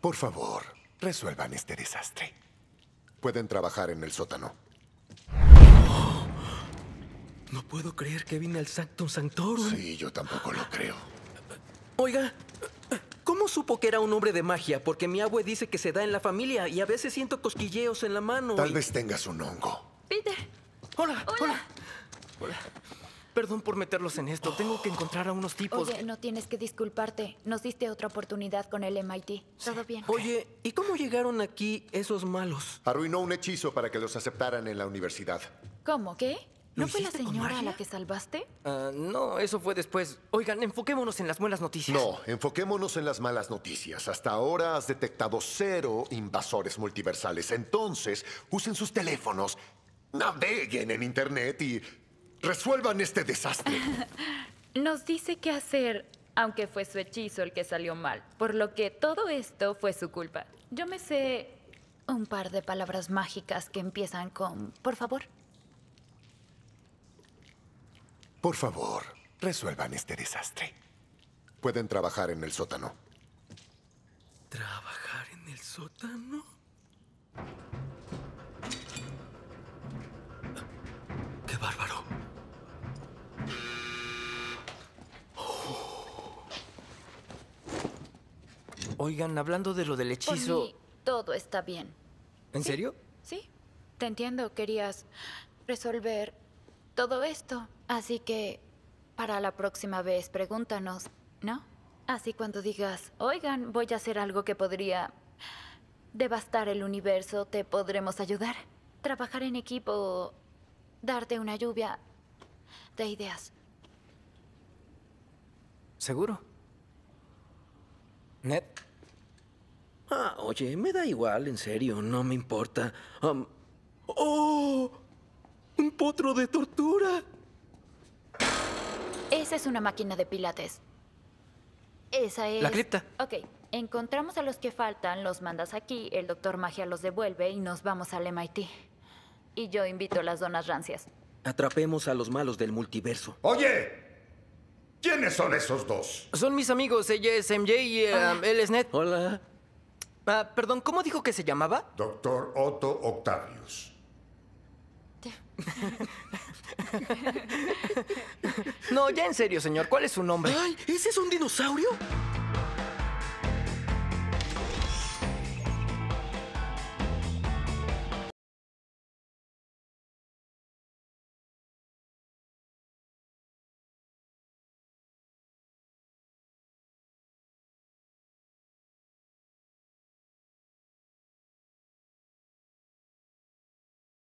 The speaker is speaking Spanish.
Por favor, resuelvan este desastre. Pueden trabajar en el sótano. no puedo creer que vine al Sanctum Sanctorum. Sí, yo tampoco lo creo. Oiga, ¿cómo supo que era un hombre de magia? Porque mi abue dice que se da en la familia y a veces siento cosquilleos en la mano. Tal vez tengas un hongo. Peter. hola. Hola. hola. Perdón por meterlos en esto. Tengo que encontrar a unos tipos. Oye, no tienes que disculparte. Nos diste otra oportunidad con el MIT. Todo bien. Oye, ¿y cómo llegaron aquí esos malos? Arruinó un hechizo para que los aceptaran en la universidad. ¿Cómo? ¿Qué? ¿No fue la señora a la que salvaste? Ah, no, eso fue después. Oigan, enfoquémonos en las buenas noticias. No, enfoquémonos en las malas noticias. Hasta ahora has detectado cero invasores multiversales. Entonces, usen sus teléfonos, naveguen en Internet y Resuelvan este desastre. Nos dice qué hacer, aunque fue su hechizo el que salió mal, por lo que todo esto fue su culpa. Yo me sé un par de palabras mágicas que empiezan con, por favor. Por favor, resuelvan este desastre. Pueden trabajar en el sótano. ¿Trabajar en el sótano? Oigan, hablando de lo del hechizo. todo está bien. ¿En serio? Sí. Te entiendo, querías resolver todo esto. Así que para la próxima vez pregúntanos, ¿no? Así cuando digas, oigan, voy a hacer algo que podría devastar el universo, te podremos ayudar. Trabajar en equipo, darte una lluvia de ideas. ¿Seguro? Net. Ah, oye, me da igual, en serio, no me importa. ¡Oh! ¡Un potro de tortura! Esa es una máquina de pilates. Esa es... La cripta. Ok, encontramos a los que faltan, los mandas aquí, el doctor Magia los devuelve y nos vamos al MIT. Y yo invito a las donas rancias. Atrapemos a los malos del multiverso. ¡Oye! ¿Quiénes son esos dos? Son mis amigos. Ella es MJ y um, él es Ned. Hola. Ah, perdón, ¿cómo dijo que se llamaba? Doctor Otto Octavius. no, ya en serio, señor. ¿Cuál es su nombre? ¡Ay! ¿Ese es un dinosaurio?